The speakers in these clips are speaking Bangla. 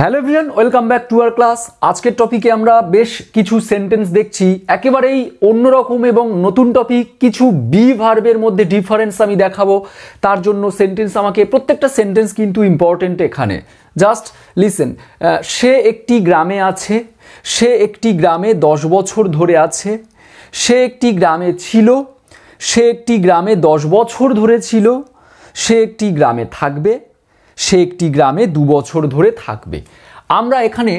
হ্যালো ভিজন welcome back to our class আজকের টপিকে আমরা বেশ কিছু সেন্টেন্স দেখছি একেবারেই অন্যরকম এবং নতুন টপিক কিছু বি ভার্বের মধ্যে ডিফারেন্স আমি দেখাবো তার জন্য সেন্টেন্স আমাকে প্রত্যেকটা সেন্টেন্স কিন্তু ইম্পর্টেন্ট এখানে জাস্ট লিসেন সে একটি গ্রামে আছে সে একটি গ্রামে দশ বছর ধরে আছে সে একটি গ্রামে ছিল সে একটি গ্রামে দশ বছর ধরে ছিল সে একটি গ্রামে থাকবে সে একটি গ্রামে দু বছর ধরে থাকবে আমরা এখানে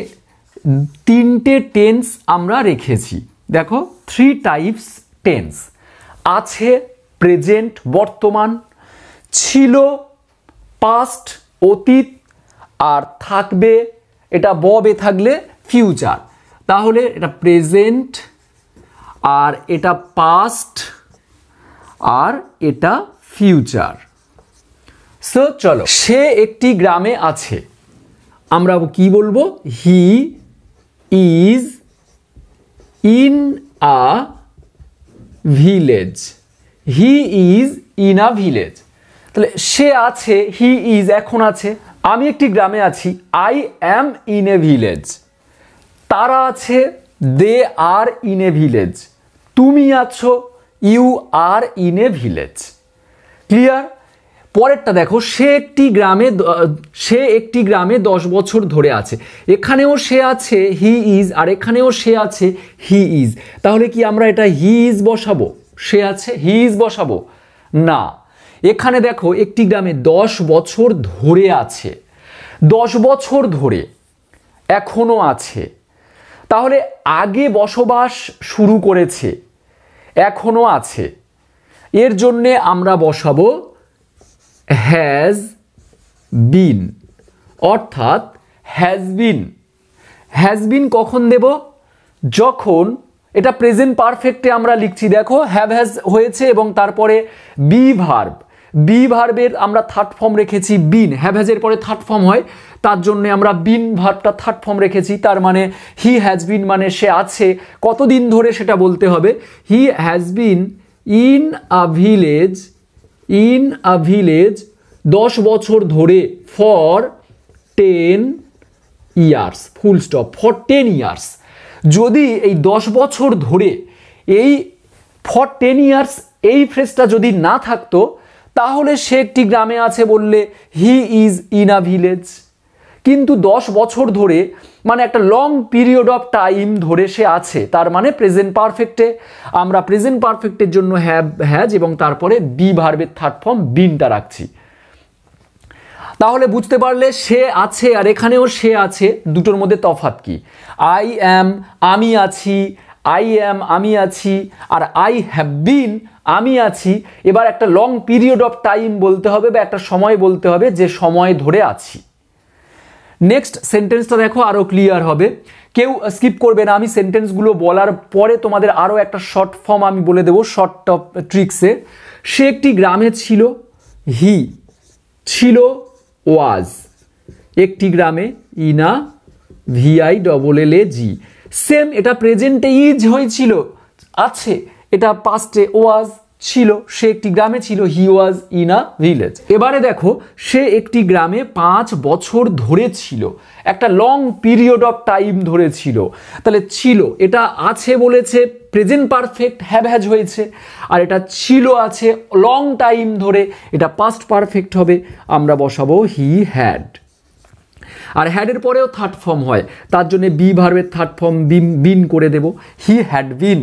তিনটে টেন্স আমরা রেখেছি দেখো থ্রি টাইপস টেন্স আছে প্রেজেন্ট বর্তমান ছিল পাস্ট অতীত আর থাকবে এটা ববে থাকলে ফিউচার তাহলে এটা প্রেজেন্ট আর এটা পাস্ট আর এটা ফিউচার সো চলো সে একটি গ্রামে আছে আমরা কি বলবো he is in a village he is in a village তাহলে সে আছে হি ইজ এখন আছে আমি একটি গ্রামে আছি I am in a village তারা আছে they are in a village তুমি আছো you are in a village clear পরেরটা দেখো সে একটি গ্রামে সে একটি গ্রামে দশ বছর ধরে আছে এখানেও সে আছে হি ইজ আর এখানেও সে আছে হি ইজ তাহলে কি আমরা এটা হি ইজ বসাবো সে আছে হি ইজ বসাবো না এখানে দেখো একটি গ্রামে দশ বছর ধরে আছে দশ বছর ধরে এখনও আছে তাহলে আগে বসবাস শুরু করেছে এখনও আছে এর জন্যে আমরা বসাবো হ্যাজ বিন অর্থাৎ has বিন হ্যাজ বিন কখন দেব যখন এটা প্রেজেন্ট পারফেক্টে আমরা লিখছি দেখো হ্যাভ হ্যাজ হয়েছে এবং তারপরে বি ভার্ব বি ভার্বের আমরা থার্ড ফর্ম রেখেছি বিন হ্যাভ হ্যাজের পরে থার্ড ফর্ম হয় তার জন্য আমরা বিন ভার্বটা থার্ড ফর্ম রেখেছি তার মানে হি হ্যাজ বিন মানে সে আছে কতদিন ধরে সেটা বলতে হবে he has been in a village in a village দশ বছর ধরে for ten years full stop for ten years যদি এই দশ বছর ধরে এই ফর টেন ইয়ার্স এই ফ্রেজটা যদি না থাকতো তাহলে সে একটি গ্রামে আছে বললে he is in a village কিন্তু দশ বছর ধরে মানে একটা লং পিরিয়ড অফ টাইম ধরে সে আছে তার মানে প্রেজেন্ট পারফেক্টে আমরা প্রেজেন্ট পারফেক্টের জন্য হ্যাব হ্যাজ এবং তারপরে বি ভার্বের থার্ড ফর্ম বিনটা রাখছি তাহলে বুঝতে পারলে সে আছে আর এখানেও সে আছে দুটোর মধ্যে তফাত কি আই অ্যাম আমি আছি আই অ্যাম আমি আছি আর আই হ্যাভ বিন আমি আছি এবার একটা লং পিরিয়ড অফ টাইম বলতে হবে বা একটা সময় বলতে হবে যে সময় ধরে আছি নেক্সট সেন্টেন্সটা দেখো আরও ক্লিয়ার হবে কেউ স্কিপ করবে না আমি সেন্টেন্সগুলো বলার পরে তোমাদের আরও একটা শর্ট ফর্ম আমি বলে দেবো শর্ট টপ ট্রিক্সে সে একটি গ্রামে ছিল হি ছিল ওয়াজ একটি গ্রামে in a V I double L A G same এটা প্রেজেন্টে ইজ হয়েছিল আছে এটা পাস্টে ওয়াজ ছিল সে একটি গ্রামে ছিল হি ওয়াজ ইন আ ভিলেজ এবারে দেখো সে একটি গ্রামে পাঁচ বছর ধরে ছিল একটা লং পিরিয়ড অফ টাইম ধরে ছিল তাহলে ছিল এটা আছে বলেছে প্রেজেন্ট পারফেক্ট হ্যাভ হয়েছে আর এটা ছিল আছে লং টাইম ধরে এটা পাস্ট পারফেক্ট হবে আমরা বসাবো হি হ্যাড আর হ্যাডের পরেও থার্ড ফর্ম হয় তার জন্য বি ভার্বের থার্ড ফর্ম বিন বিন করে দেব হি হ্যাড বিন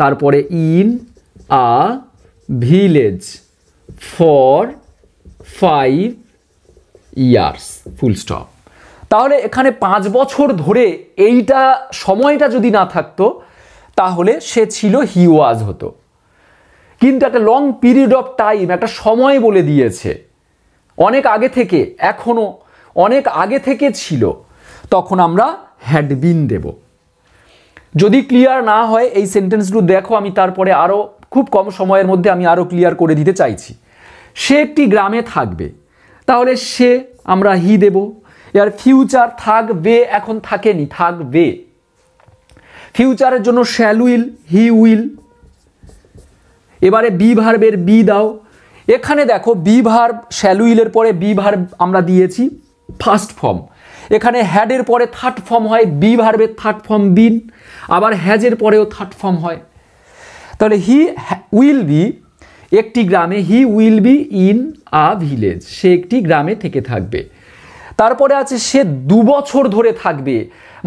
তারপরে in a village for five years full stop তাহলে এখানে পাঁচ বছর ধরে এইটা সময়টা যদি না থাকতো তাহলে সে ছিল হি ওয়াজ হতো কিন্তু একটা লং পিরিয়ড অফ টাইম একটা সময় বলে দিয়েছে অনেক আগে থেকে এখনও অনেক আগে থেকে ছিল তখন আমরা হ্যাডবিন দেব যদি ক্লিয়ার না হয় এই সেন্টেন্সগুলো দেখো আমি তারপরে আরও খুব কম সময়ের মধ্যে আমি আরও ক্লিয়ার করে দিতে চাইছি সে একটি গ্রামে থাকবে তাহলে সে আমরা হি দেব এর ফিউচার থাকবে এখন থাকেনি থাকবে ফিউচারের জন্য শ্যাল উইল হি উইল এবারে বি ভার্বের বি দাও এখানে দেখো বি ভার্ব শ্যাল উইলের পরে বি ভার্ব আমরা দিয়েছি ফার্স্ট ফর্ম এখানে হ্যাডের পরে থার্ড ফর্ম হয় বি ভার্বের থার্ড ফর্ম বিন আবার হ্যাজের পরেও থার্ড ফর্ম হয় তাহলে হি উইল বি একটি গ্রামে he will be in a village সে একটি গ্রামে থেকে থাকবে তারপরে আছে সে দু বছর ধরে থাকবে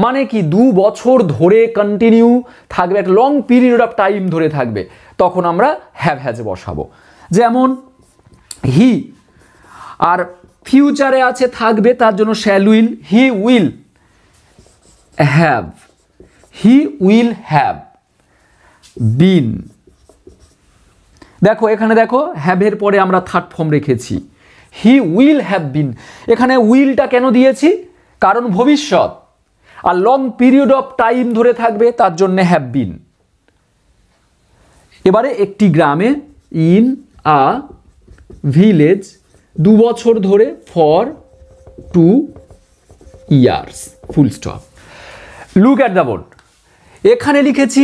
মানে কি দু বছর ধরে কন্টিনিউ থাকবে একটা লং পিরিয়ড অফ টাইম ধরে থাকবে তখন আমরা হ্যাভ হ্যাজ বসাবো যেমন হি আর ফিউচারে আছে থাকবে তার জন্য shall will he will have he will have been দেখো এখানে দেখো হ্যাভের পরে আমরা থার্ড ফর্ম রেখেছি হি উইল হ্যাভ বিন এখানে উইলটা কেন দিয়েছি কারণ ভবিষ্যৎ আর লং পিরিয়ড অফ টাইম ধরে থাকবে তার জন্যে হ্যাভ বিন এবারে একটি গ্রামে ইন আ ভিলেজ দু বছর ধরে for two years full stop look at the board এখানে লিখেছি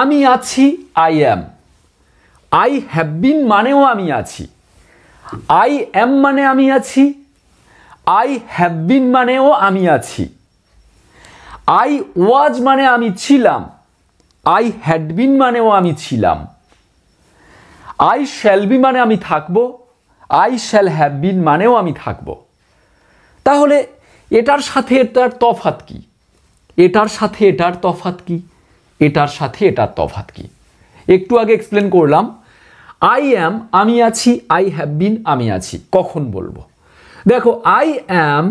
আমি আছি I am I have been মানেও আমি আছি আই অ্যাম মানে আমি আছি আই হ্যাভ বিন মানেও আমি আছি আই ওয়াজ মানে আমি ছিলাম আই হ্যাড বিন মানেও আমি ছিলাম আই শ্যাল বি মানে আমি থাকবো আই শ্যাল হ্যাভ বিন মানেও আমি থাকব তাহলে এটার সাথে এটার তফাত কি এটার সাথে এটার তফাত কী এটার সাথে এটার তফাত কি একটু আগে এক্সপ্লেন করলাম আই অ্যাম আমি আছি আই হ্যাভ বিন আমি আছি কখন বলবো দেখো I am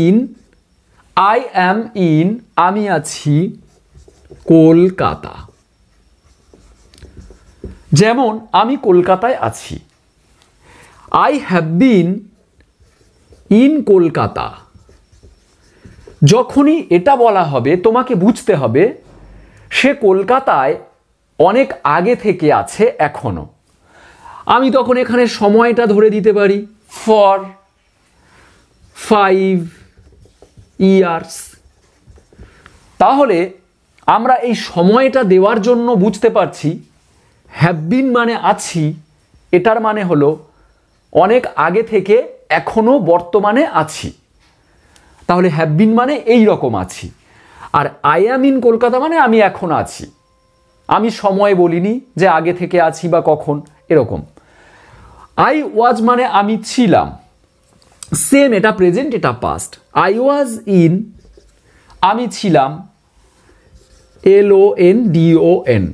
in I am in আমি আছি কলকাতা যেমন আমি কলকাতায় আছি I have been in Kolkata যখনই এটা বলা হবে তোমাকে বুঝতে হবে সে কলকাতায় অনেক আগে থেকে আছে এখনও আমি তখন এখানে সময়টা ধরে দিতে পারি ফর ফাইভ ইয়ার্স তাহলে আমরা এই সময়টা দেওয়ার জন্য বুঝতে পারছি হ্যাভ বিন মানে আছি এটার মানে হলো অনেক আগে থেকে এখনও বর্তমানে আছি তাহলে হ্যাভবিন মানে এই রকম আছি আর আই অ্যাম ইন কলকাতা মানে আমি এখন আছি আমি সময় বলিনি যে আগে থেকে আছি বা কখন এরকম আই ওয়াজ মানে আমি ছিলাম সেম এটা প্রেজেন্ট এটা পাস্ট আই ওয়াজ ইন আমি ছিলাম L O N D O N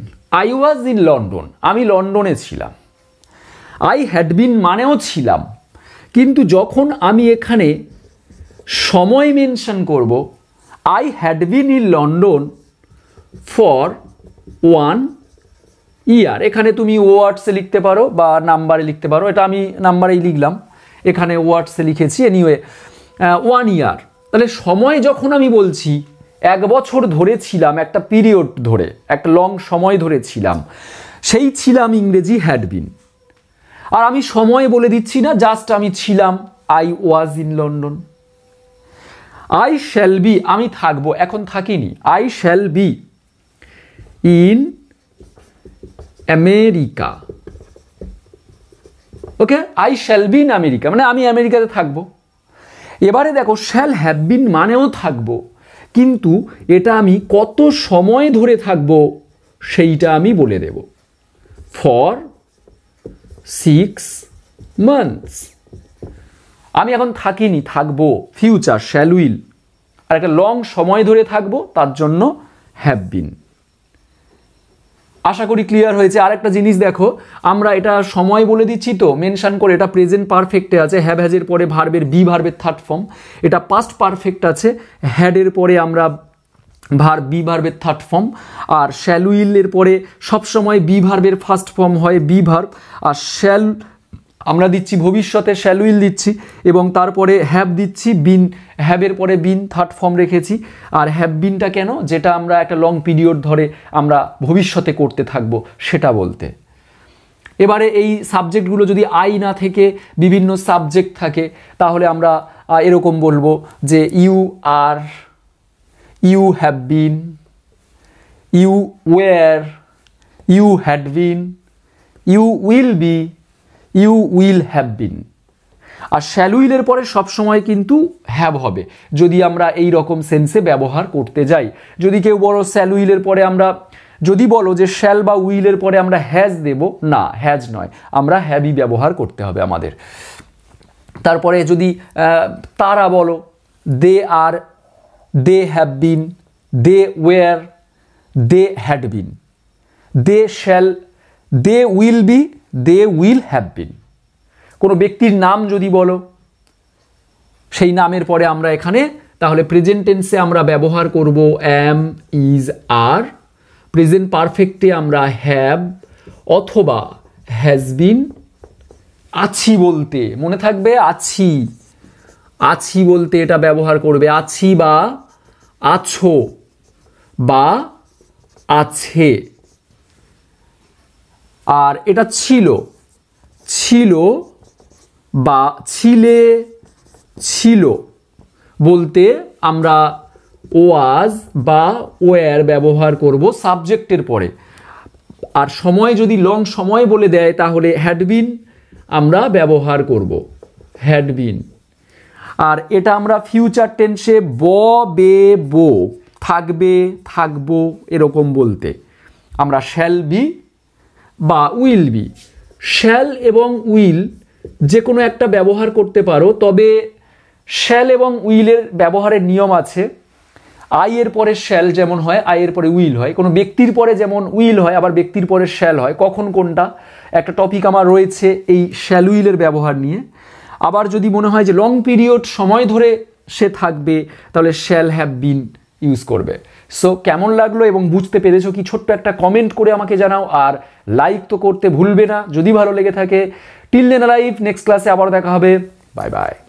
I was in London আমি লন্ডনে ছিলাম আই হ্যাড বিন মানেও ছিলাম কিন্তু যখন আমি এখানে সময় মেনশন করব I had been in London for one year এখানে তুমি ওয়ার্ডসে লিখতে পারো বা নাম্বারে লিখতে পারো এটা আমি নাম্বারেই লিখলাম এখানে ওয়ার্ডসে লিখেছি এনিওয়ে ওয়ান ইয়ার তাহলে সময় যখন আমি বলছি এক বছর ধরে ছিলাম একটা পিরিয়ড ধরে একটা লং সময় ধরে ছিলাম সেই ছিলাম ইংরেজি হ্যাড বিন আর আমি সময় বলে দিচ্ছি না জাস্ট আমি ছিলাম I was in London I shall be আমি থাকবো এখন থাকিনি I shall be in America okay I shall be in America মানে আমি আমেরিকাতে থাকবো এবারে দেখো শ্যাল হ্যাভ বিন মানেও থাকবো কিন্তু এটা আমি কত সময় ধরে থাকবো সেইটা আমি বলে দেব ফর সিক্স মান্থস আমি এখন থাকিনি থাকবো ফিউচার শ্যালুইল আর একটা লং সময় ধরে থাকবো তার জন্য হ্যাভ বিন আশা করি ক্লিয়ার হয়েছে আর একটা জিনিস দেখো আমরা এটা সময় বলে দিচ্ছি তো মেনশান করে এটা প্রেজেন্ট পারফেক্টে আছে হ্যাভ হ্যাজের পরে ভার্বের বি ভার্বের থার্ড ফর্ম এটা পাস্ট পারফেক্ট আছে হ্যাডের পরে আমরা ভার বি ভার্বের থার্ড ফর্ম আর শ্যালুইলের পরে সবসময় বি ভার্বের ফার্স্ট ফর্ম হয় বি ভার্ব আর শ্যাল আমরা দিচ্ছি ভবিষ্যতে স্যালুইল দিচ্ছি এবং তারপরে হ্যাব দিচ্ছি বিন হ্যাভের পরে বিন থার্ড ফর্ম রেখেছি আর হ্যাভ বিনটা কেন যেটা আমরা একটা লং পিরিয়ড ধরে আমরা ভবিষ্যতে করতে থাকব সেটা বলতে এবারে এই সাবজেক্টগুলো যদি আই না থেকে বিভিন্ন সাবজেক্ট থাকে তাহলে আমরা এরকম বলবো যে you are you have been you were you had been you will be you will have been আর শ্যালুইলের পরে পরে সবসময় কিন্তু হ্যাভ হবে যদি আমরা এই রকম সেন্সে ব্যবহার করতে যাই যদি কেউ বলো স্যালুইলের পরে আমরা যদি বলো যে শ্যাল বা উইলের পরে আমরা হ্যাজ দেব না হ্যাজ নয় আমরা হ্যাভই ব্যবহার করতে হবে আমাদের তারপরে যদি তারা বলো they are they have been they were they had been they shall they will be they will have been কোনো ব্যক্তির নাম যদি বলো সেই নামের পরে আমরা এখানে তাহলে প্রেজেন্টেন্সে আমরা ব্যবহার করব অ্যাম ইজ আর প্রেজেন্ট পারফেক্টে আমরা হ্যাভ অথবা হ্যাজ বিন আছি বলতে মনে থাকবে আছি আছি বলতে এটা ব্যবহার করবে আছি বা আছো বা আছে আর এটা ছিল ছিল বা ছিলে ছিল বলতে আমরা ওয়াজ বা ওয়ার ব্যবহার করব সাবজেক্টের পরে আর সময় যদি লং সময় বলে দেয় তাহলে হ্যাডবিন আমরা ব্যবহার করব হ্যাডবিন আর এটা আমরা ফিউচার টেন্সে ব বে বো থাকবে থাকবো এরকম বলতে আমরা শ্যাল বি বা উইল বি শ্যাল এবং উইল যে কোনো একটা ব্যবহার করতে পারো তবে শ্যাল এবং উইলের ব্যবহারের নিয়ম আছে আইয়ের পরে শ্যাল যেমন হয় আইয়ের পরে উইল হয় কোনো ব্যক্তির পরে যেমন উইল হয় আবার ব্যক্তির পরে শ্যাল হয় কখন কোনটা একটা টপিক আমার রয়েছে এই শ্যাল উইলের ব্যবহার নিয়ে আবার যদি মনে হয় যে লং পিরিয়ড সময় ধরে সে থাকবে তাহলে শ্যাল হ্যাভ বিন ইউজ করবে সো কেমন লাগলো এবং বুঝতে পেরেছো কি ছোট্ট একটা কমেন্ট করে আমাকে জানাও আর লাইক তো করতে ভুলবে না যদি ভালো লেগে থাকে টিল দেন লাইভ নেক্সট ক্লাসে আবার দেখা হবে বাই বাই